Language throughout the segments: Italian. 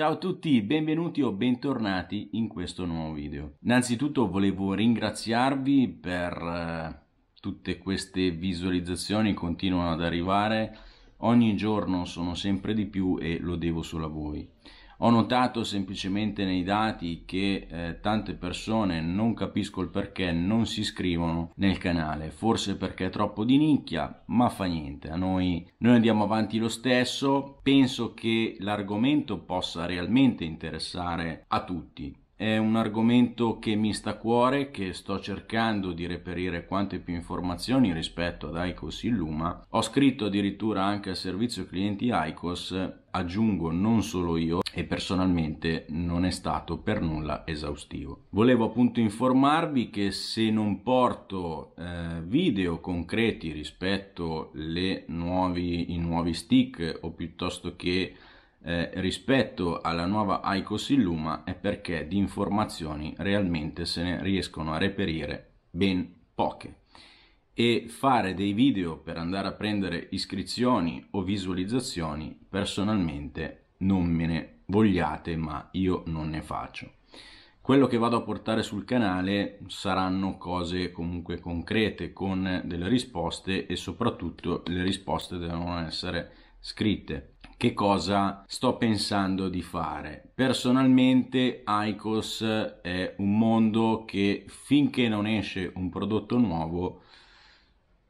Ciao a tutti, benvenuti o bentornati in questo nuovo video. Innanzitutto volevo ringraziarvi per eh, tutte queste visualizzazioni continuano ad arrivare Ogni giorno sono sempre di più e lo devo solo a voi. Ho notato semplicemente nei dati che eh, tante persone non capisco il perché non si iscrivono nel canale, forse perché è troppo di nicchia, ma fa niente, a noi, noi andiamo avanti lo stesso, penso che l'argomento possa realmente interessare a tutti. È un argomento che mi sta a cuore, che sto cercando di reperire quante più informazioni rispetto ad ICOS Illuma. Ho scritto addirittura anche al servizio clienti ICOS, aggiungo non solo io e personalmente non è stato per nulla esaustivo. Volevo appunto informarvi che se non porto eh, video concreti rispetto ai nuovi stick o piuttosto che eh, rispetto alla nuova ICOS Illuma è perché di informazioni realmente se ne riescono a reperire ben poche e fare dei video per andare a prendere iscrizioni o visualizzazioni personalmente non me ne vogliate ma io non ne faccio. Quello che vado a portare sul canale saranno cose comunque concrete con delle risposte e soprattutto le risposte devono essere scritte che cosa sto pensando di fare. Personalmente ICOS è un mondo che finché non esce un prodotto nuovo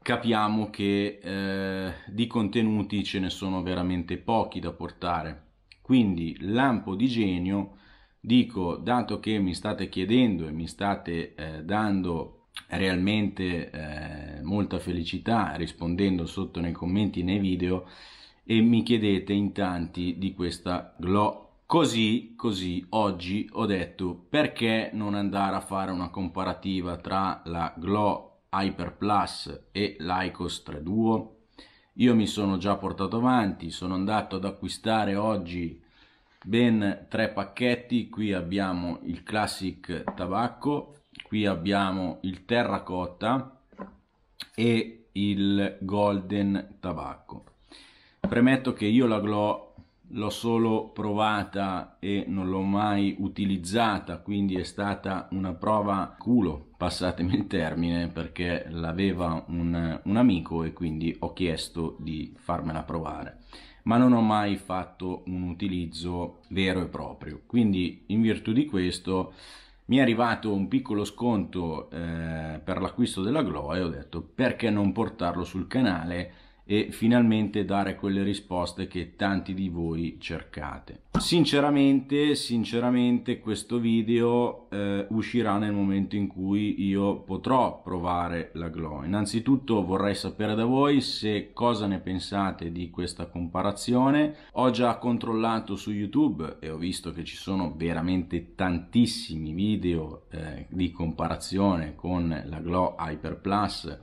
capiamo che eh, di contenuti ce ne sono veramente pochi da portare. Quindi lampo di genio dico dato che mi state chiedendo e mi state eh, dando realmente eh, molta felicità rispondendo sotto nei commenti nei video e mi chiedete in tanti di questa GLO. Così, così, oggi ho detto perché non andare a fare una comparativa tra la GLO Hyper Plus e l'Icos 3 Duo? Io mi sono già portato avanti, sono andato ad acquistare oggi ben tre pacchetti, qui abbiamo il Classic Tabacco, qui abbiamo il Terracotta e il Golden Tabacco Premetto che io la Glow l'ho solo provata e non l'ho mai utilizzata, quindi è stata una prova culo, passatemi il termine, perché l'aveva un, un amico e quindi ho chiesto di farmela provare ma non ho mai fatto un utilizzo vero e proprio quindi in virtù di questo mi è arrivato un piccolo sconto eh, per l'acquisto della Glow e ho detto perché non portarlo sul canale e finalmente dare quelle risposte che tanti di voi cercate. Sinceramente, sinceramente questo video eh, uscirà nel momento in cui io potrò provare la Glow. Innanzitutto vorrei sapere da voi se cosa ne pensate di questa comparazione. Ho già controllato su YouTube e ho visto che ci sono veramente tantissimi video eh, di comparazione con la Glow Hyper Plus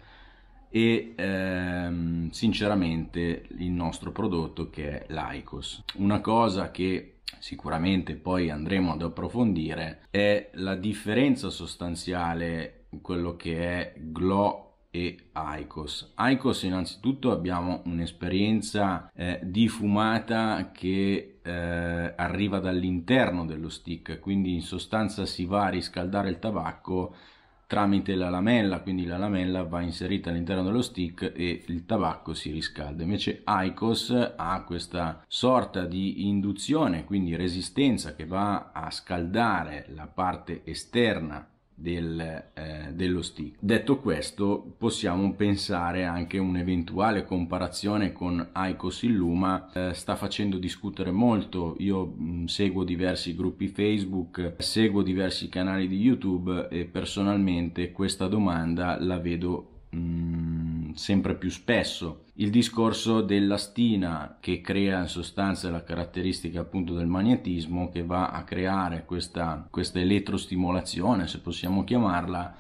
e ehm, sinceramente il nostro prodotto che è l'Icos. Una cosa che sicuramente poi andremo ad approfondire è la differenza sostanziale quello che è Glow e Icos. Icos innanzitutto abbiamo un'esperienza eh, di fumata che eh, arriva dall'interno dello stick, quindi in sostanza si va a riscaldare il tabacco tramite la lamella, quindi la lamella va inserita all'interno dello stick e il tabacco si riscalda. Invece Icos ha questa sorta di induzione, quindi resistenza che va a scaldare la parte esterna del, eh, dello stick. Detto questo, possiamo pensare anche a un'eventuale comparazione con Icos Illuma, eh, sta facendo discutere molto, io mh, mm, seguo diversi gruppi Facebook, seguo diversi canali di YouTube e personalmente questa domanda la vedo mh, mm, sempre più spesso il discorso della stina che crea in sostanza la caratteristica appunto del magnetismo che va a creare questa, questa elettrostimolazione, se possiamo chiamarla,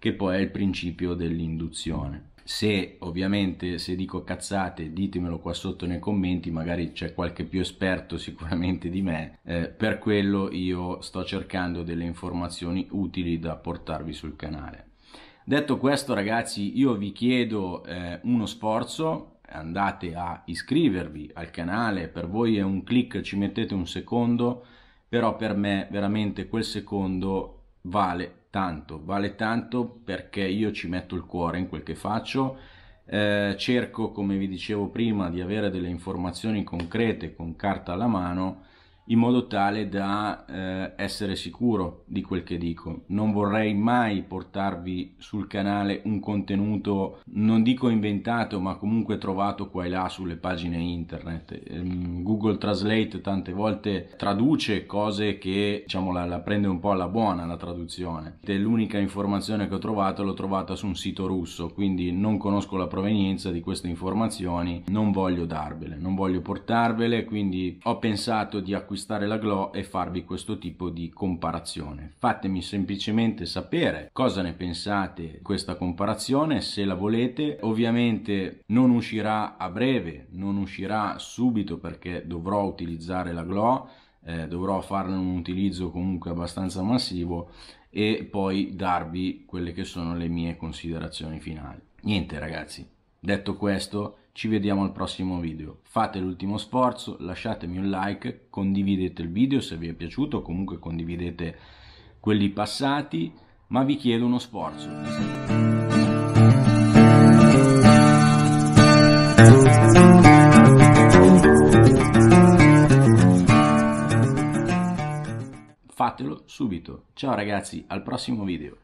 che poi è il principio dell'induzione. Se ovviamente se dico cazzate ditemelo qua sotto nei commenti, magari c'è qualche più esperto sicuramente di me, eh, per quello io sto cercando delle informazioni utili da portarvi sul canale. Detto questo ragazzi io vi chiedo eh, uno sforzo, andate a iscrivervi al canale, per voi è un clic, ci mettete un secondo, però per me veramente quel secondo vale tanto, vale tanto perché io ci metto il cuore in quel che faccio, eh, cerco come vi dicevo prima di avere delle informazioni concrete con carta alla mano in modo tale da eh, essere sicuro di quel che dico. Non vorrei mai portarvi sul canale un contenuto, non dico inventato, ma comunque trovato qua e là sulle pagine internet. Ehm, Google Translate tante volte traduce cose che, diciamo, la, la prende un po' alla buona la traduzione. L'unica informazione che ho trovato l'ho trovata su un sito russo, quindi non conosco la provenienza di queste informazioni, non voglio darvele, non voglio portarvele, quindi ho pensato di acquistare acquistare la Glow e farvi questo tipo di comparazione. Fatemi semplicemente sapere cosa ne pensate di questa comparazione, se la volete. Ovviamente non uscirà a breve, non uscirà subito perché dovrò utilizzare la Glow, eh, dovrò farne un utilizzo comunque abbastanza massivo e poi darvi quelle che sono le mie considerazioni finali. Niente ragazzi, Detto questo, ci vediamo al prossimo video. Fate l'ultimo sforzo, lasciatemi un like, condividete il video se vi è piaciuto, comunque condividete quelli passati, ma vi chiedo uno sforzo. fatelo subito. Ciao ragazzi, al prossimo video.